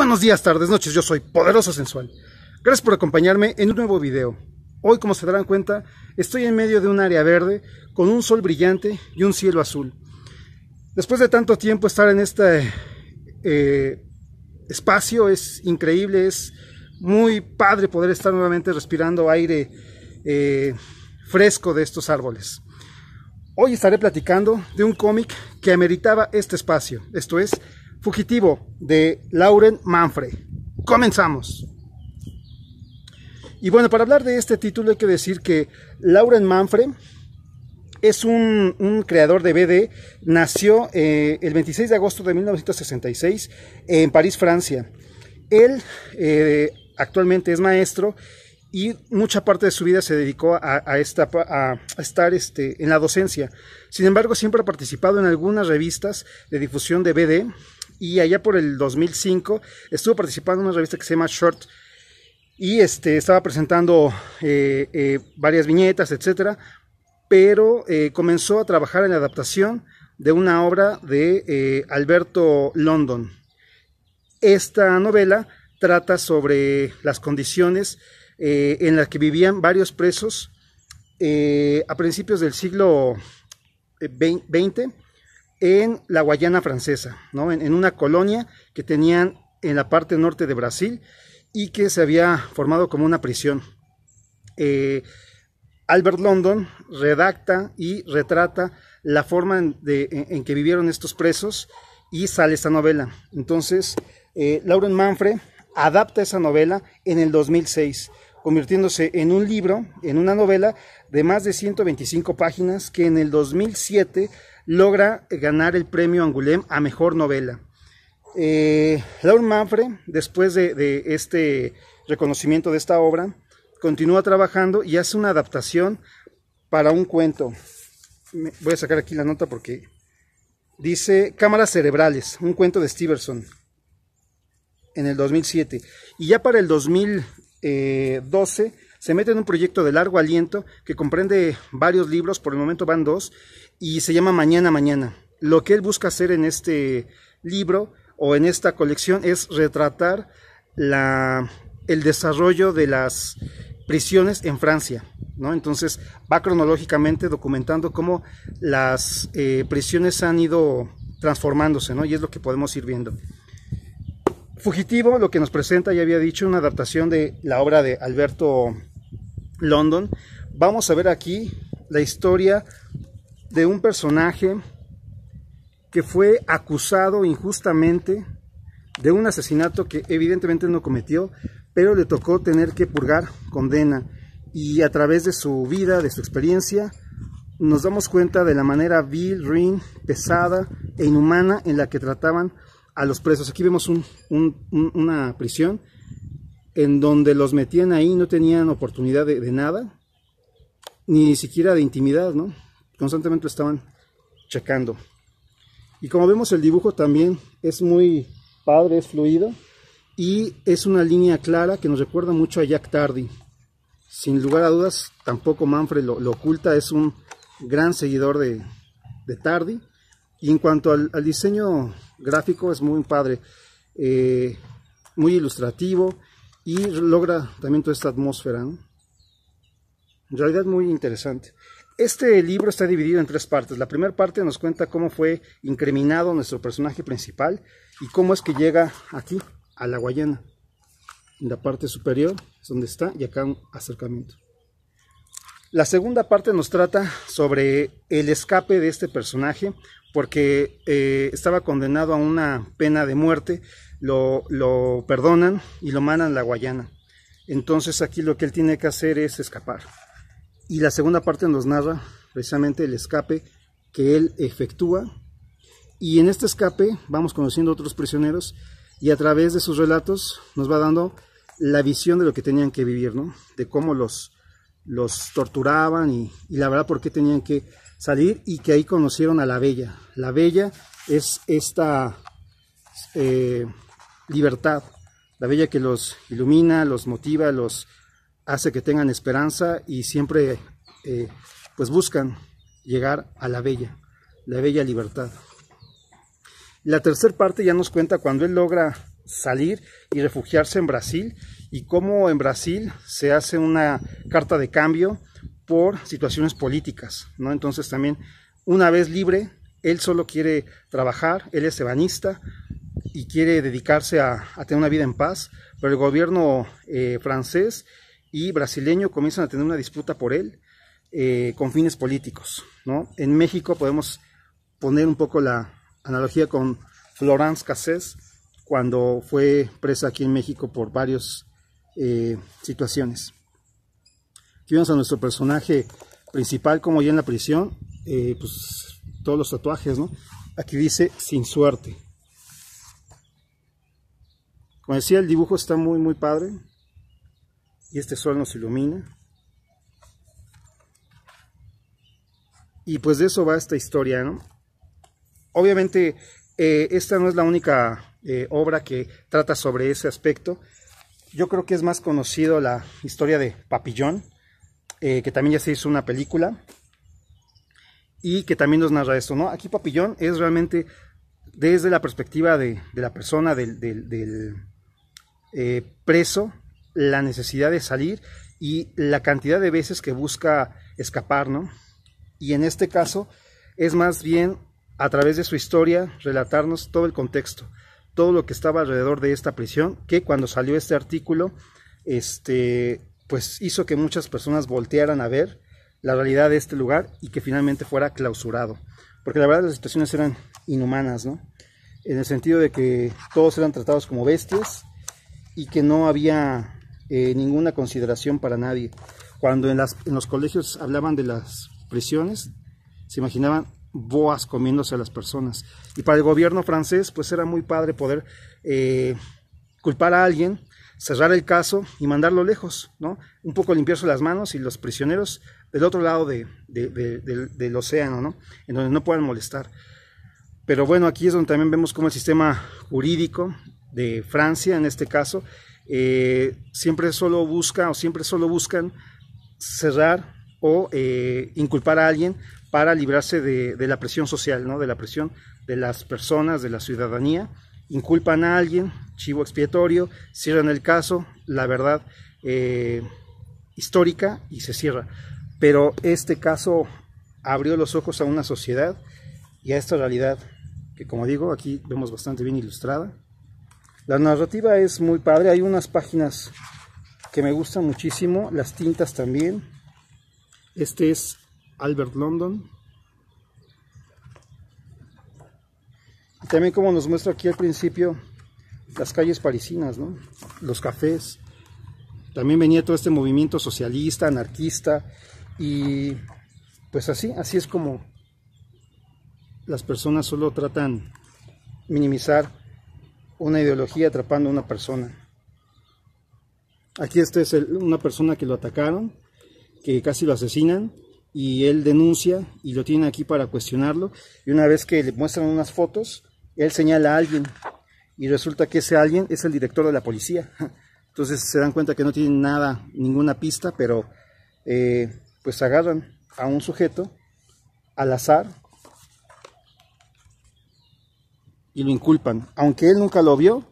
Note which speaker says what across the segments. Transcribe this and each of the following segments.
Speaker 1: buenos días, tardes, noches, yo soy Poderoso Sensual. Gracias por acompañarme en un nuevo video. Hoy, como se darán cuenta, estoy en medio de un área verde con un sol brillante y un cielo azul. Después de tanto tiempo estar en este eh, espacio es increíble, es muy padre poder estar nuevamente respirando aire eh, fresco de estos árboles. Hoy estaré platicando de un cómic que ameritaba este espacio, esto es Fugitivo de Lauren Manfred. Comenzamos. Y bueno, para hablar de este título hay que decir que Lauren Manfred es un, creador de BD, nació eh, el 26 de agosto de 1966 en París, Francia. Él eh, actualmente es maestro y mucha parte de su vida se dedicó a, estar este, en la docencia. Sin embargo, siempre ha participado en algunas revistas de difusión de BD y allá por el 2005 estuvo participando en una revista que se llama Short y este, estaba presentando eh, eh, varias viñetas, etc. Pero eh, comenzó a trabajar en la adaptación de una obra de Alberto London. Esta novela trata sobre las condiciones en las que vivían varios presos a principios del siglo XX en la Guayana francesa, ¿no? en, una colonia que tenían en la parte norte de Brasil y que se había formado como una prisión. Eh, Albert London redacta y retrata la forma en, que vivieron estos presos y sale esta novela. Entonces, eh, Lauren Manfred adapta esa novela en el 2006 convirtiéndose en un libro, en una novela de más de 125 páginas que en el 2007 logra ganar el premio Angoulême a mejor novela. Eh, Laura Manfred, después de, este reconocimiento de esta obra, continúa trabajando y hace una adaptación para un cuento. voy a sacar aquí la nota porque dice Cámaras Cerebrales, un cuento de Stevenson en el 2007. Y ya para el 2000, eh, 12 se mete en un proyecto de largo aliento que comprende varios libros, por el momento van dos, y se llama Mañana Mañana. Lo que él busca hacer en este libro o en esta colección es retratar la, el desarrollo de las prisiones en Francia. ¿no? Entonces va cronológicamente documentando cómo las eh, prisiones han ido transformándose, ¿no? y es lo que podemos ir viendo. Fugitivo, lo que nos presenta, ya había dicho, una adaptación de la obra de Alberto London. Vamos a ver aquí la historia de un personaje que fue acusado injustamente de un asesinato que evidentemente no cometió, pero le tocó tener que purgar condena. Y a través de su vida, de su experiencia, nos damos cuenta de la manera vil, ruin, pesada e inhumana en la que trataban a los presos. Aquí vemos una prisión en donde los metían ahí, no tenían oportunidad de, nada, ni siquiera de intimidad, ¿no? Constantemente estaban checando. Y como vemos el dibujo también es muy padre, es fluido y es una línea clara que nos recuerda mucho a Jack Tardy. Sin lugar a dudas, tampoco Manfred lo, oculta, es un gran seguidor de, de Tardy y en cuanto al, diseño gráfico, es muy padre, eh, muy ilustrativo y logra también toda esta atmósfera. En realidad muy interesante. Este libro está dividido en tres partes. La primera parte nos cuenta cómo fue incriminado nuestro personaje principal y cómo es que llega aquí, a la Guayana. En la parte superior es donde está y acá un acercamiento. La segunda parte nos trata sobre el escape de este personaje, porque eh, estaba condenado a una pena de muerte, lo, lo perdonan y lo mandan a la Guayana. Entonces aquí lo que él tiene que hacer es escapar. Y la segunda parte nos narra precisamente el escape que él efectúa. Y en este escape vamos conociendo a otros prisioneros y a través de sus relatos nos va dando la visión de lo que tenían que vivir, ¿no? De cómo los, los torturaban y, la verdad por qué tenían que salir y que ahí conocieron a la Bella. La Bella es esta eh, libertad, la Bella que los ilumina, los motiva, los hace que tengan esperanza y siempre eh, pues buscan llegar a la Bella, la Bella libertad. La tercera parte ya nos cuenta cuando él logra salir y refugiarse en Brasil y cómo en Brasil se hace una carta de cambio por situaciones políticas, ¿no? Entonces también una vez libre, él solo quiere trabajar, él es ebanista y quiere dedicarse a, tener una vida en paz, pero el gobierno eh, francés y brasileño comienzan a tener una disputa por él eh, con fines políticos, En México podemos poner un poco la analogía con Florence Cassés, cuando fue presa aquí en México por varias eh, situaciones. Aquí vemos a nuestro personaje principal, como ya en la prisión, eh, pues todos los tatuajes, ¿no? Aquí dice sin suerte. Como decía, el dibujo está muy, muy padre. Y este sol nos ilumina. Y pues de eso va esta historia, ¿no? Obviamente, eh, esta no es la única eh, obra que trata sobre ese aspecto. Yo creo que es más conocido la historia de Papillón, eh, que también ya se hizo una película y que también nos narra esto, ¿no? Aquí Papillón es realmente desde la perspectiva de, la persona, del, eh, preso, la necesidad de salir y la cantidad de veces que busca escapar, Y en este caso es más bien a través de su historia relatarnos todo el contexto todo lo que estaba alrededor de esta prisión, que cuando salió este artículo, este, pues hizo que muchas personas voltearan a ver la realidad de este lugar y que finalmente fuera clausurado. Porque la verdad las situaciones eran inhumanas, ¿no? En el sentido de que todos eran tratados como bestias y que no había eh, ninguna consideración para nadie. Cuando en, las, en los colegios hablaban de las prisiones, se imaginaban boas comiéndose a las personas. Y para el gobierno francés, pues era muy padre poder eh, culpar a alguien, cerrar el caso y mandarlo lejos, ¿no? Un poco limpiarse las manos y los prisioneros del otro lado del, océano, ¿no? En donde no puedan molestar. Pero bueno, aquí es donde también vemos cómo el sistema jurídico de Francia, en este caso, eh, siempre solo busca o siempre solo buscan cerrar o eh, inculpar a alguien para librarse de, la presión social, ¿no? de la presión de las personas, de la ciudadanía. Inculpan a alguien, chivo expiatorio, cierran el caso, la verdad eh, histórica y se cierra. Pero este caso abrió los ojos a una sociedad y a esta realidad que como digo aquí vemos bastante bien ilustrada. La narrativa es muy padre, hay unas páginas que me gustan muchísimo, las tintas también. Este es Albert London. también como nos muestra aquí al principio, las calles parisinas, los cafés. También venía todo este movimiento socialista, anarquista, y pues así, así es como las personas solo tratan minimizar una ideología atrapando a una persona. Aquí esta es una persona que lo atacaron, que casi lo asesinan, y él denuncia y lo tiene aquí para cuestionarlo y una vez que le muestran unas fotos, él señala a alguien y resulta que ese alguien es el director de la policía. Entonces se dan cuenta que no tienen nada, ninguna pista, pero eh, pues agarran a un sujeto al azar y lo inculpan. Aunque él nunca lo vio,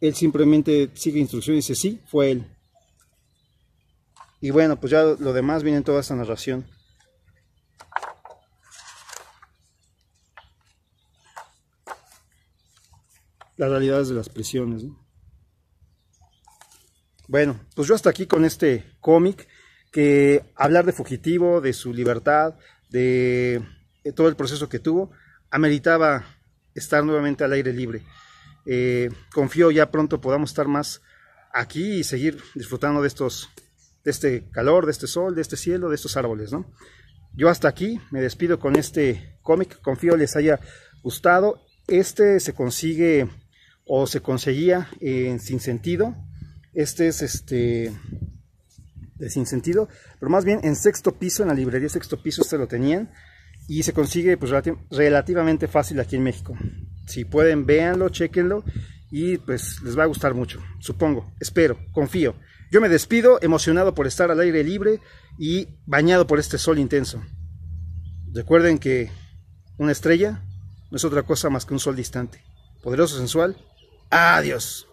Speaker 1: él simplemente sigue instrucciones y dice, sí, fue él. Y bueno, pues ya lo demás viene en toda esta narración. Las realidades de las prisiones. Bueno, pues yo hasta aquí con este cómic que hablar de fugitivo, de su libertad, de todo el proceso que tuvo, ameritaba estar nuevamente al aire libre. Eh, confío ya pronto podamos estar más aquí y seguir disfrutando de estos de este calor, de este sol, de este cielo, de estos árboles, ¿no? Yo hasta aquí me despido con este cómic, confío les haya gustado. Este se consigue o se conseguía en Sin Sentido. Este es este de Sin Sentido, pero más bien en sexto piso, en la librería sexto piso este lo tenían y se consigue pues relativamente fácil aquí en México. Si pueden, véanlo, chequenlo y pues les va a gustar mucho, supongo, espero, confío. Yo me despido, emocionado por estar al aire libre y bañado por este sol intenso. Recuerden que una estrella no es otra cosa más que un sol distante. Poderoso, sensual. Adiós.